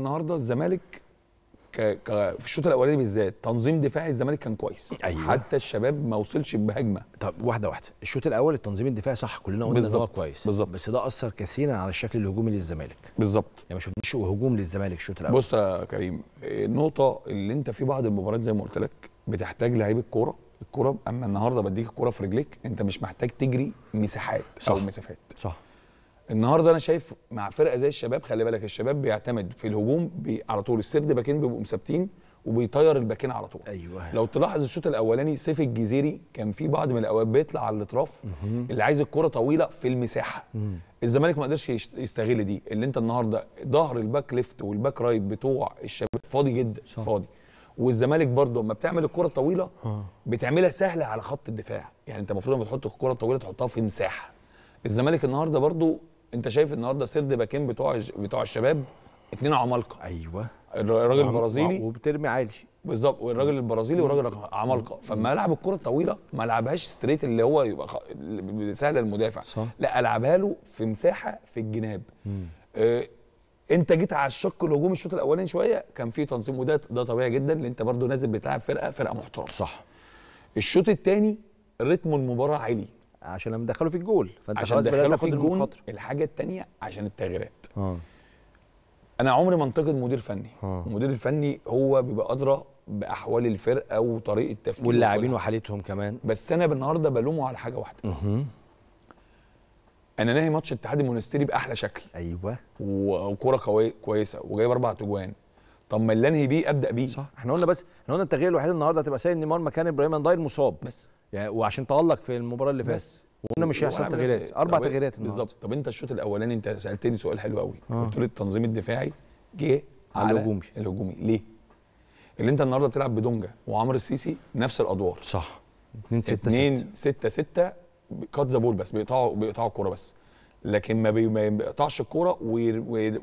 النهارده الزمالك ك... ك... في الشوط الاولاني بالذات تنظيم دفاعي الزمالك كان كويس أيوة. حتى الشباب ما وصلش بهجمه طب واحده واحده الشوط الاول التنظيم الدفاعي صح كلنا قلنا ان هو كويس بالظبط بس ده اثر كثيرا على الشكل الهجومي للزمالك بالظبط يعني ما شفناش هجوم للزمالك الشوط الاول بص يا كريم النقطه اللي انت في بعض المباريات زي ما قلت لك بتحتاج لعيب الكوره الكوره اما النهارده بديك الكوره في رجليك انت مش محتاج تجري مساحات صح. او مسافات صح النهارده انا شايف مع فرقه زي الشباب خلي بالك الشباب بيعتمد في الهجوم بي على طول السرد باكين بيبقوا مثبتين وبيطير الباكين على طول ايوه لو تلاحظ الشوط الاولاني سيف الجزيري كان في بعض من الاوقات بيطلع على الاطراف اللي عايز الكره طويله في المساحه الزمالك ما قدرش يستغل دي اللي انت النهارده ظهر الباك ليفت والباك رايت بتوع الشباب فاضي جدا صح. فاضي والزمالك برضه لما بتعمل الكره الطويله بتعملها سهله على خط الدفاع يعني انت المفروض لما تحط الكره الطويله تحطها في مساحه الزمالك النهارده برضه انت شايف النهارده سرد باكين بتوع بتوع الشباب اثنين عمالقه ايوه الراجل البرازيلي وبترمي عالي بالظبط والراجل البرازيلي والراجل عمالقه فما العب الكره الطويله ما العبهاش ستريت اللي هو يبقى سهل سهله المدافع صح. لا العبها له في مساحه في الجناب آه انت جيت على الشق الهجومي الشوط الاولاني شويه كان في تنظيم وده ده طبيعي جدا لان انت برده نازل بتلعب فرقه فرقه محترمه صح الشوط الثاني رتم المباراه عالي عشان لما دخلوا في الجول فانت عشان دخلوا في الجول الحاجه الثانيه عشان التغييرات اه انا عمري ما انتقد مدير فني آه. المدير الفني هو بيبقى ادرى باحوال الفرقه وطريقه تفكير واللاعبين وحالتهم كمان بس انا النهارده بلومه على حاجه واحده مه. انا نهي ماتش اتحاد المونستيري باحلى شكل ايوه وكوره قوي كويسه وجايب اربع تجوان طب ما اللي انهي بيه ابدا بيه صح احنا قلنا بس احنا قلنا التغيير الوحيد النهارده هتبقى سيد نيمار مكان ابراهيم انداير مصاب بس يعني وعشان تألق في المباراه اللي فاتت وقلنا مش هيحصل إيه؟ تغييرات اربع تغييرات بالظبط طب انت الشوط الاولاني انت سالتني سؤال حلو قوي آه. قلت لي التنظيم الدفاعي جه على الهجومي الهجومي ليه؟ اللي انت النهارده بتلعب بدونجا وعمرو السيسي نفس الادوار صح 2 6 6 2 6 6 كات ذا بول بس بيقطعوا بيقطعوا الكوره بس لكن ما, بيقطعش الكوره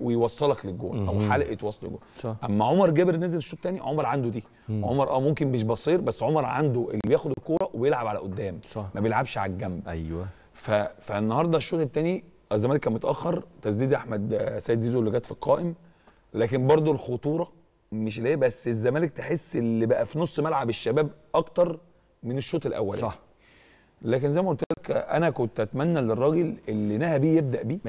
ويوصلك للجون او حلقه وصل الجون صح. اما عمر جابر نزل الشوط الثاني عمر عنده دي مم. عمر اه ممكن مش بصير بس عمر عنده اللي بياخد الكوره ويلعب على قدام صح. ما بيلعبش على الجنب ايوه ف... فالنهارده الشوط الثاني الزمالك كان متاخر تسديد احمد آه، سيد زيزو اللي جت في القائم لكن برضو الخطوره مش ليه بس الزمالك تحس اللي بقى في نص ملعب الشباب اكتر من الشوط الاولاني صح لكن زي ما قلت لك انا كنت اتمنى للراجل اللي نهى بيه يبدا بيه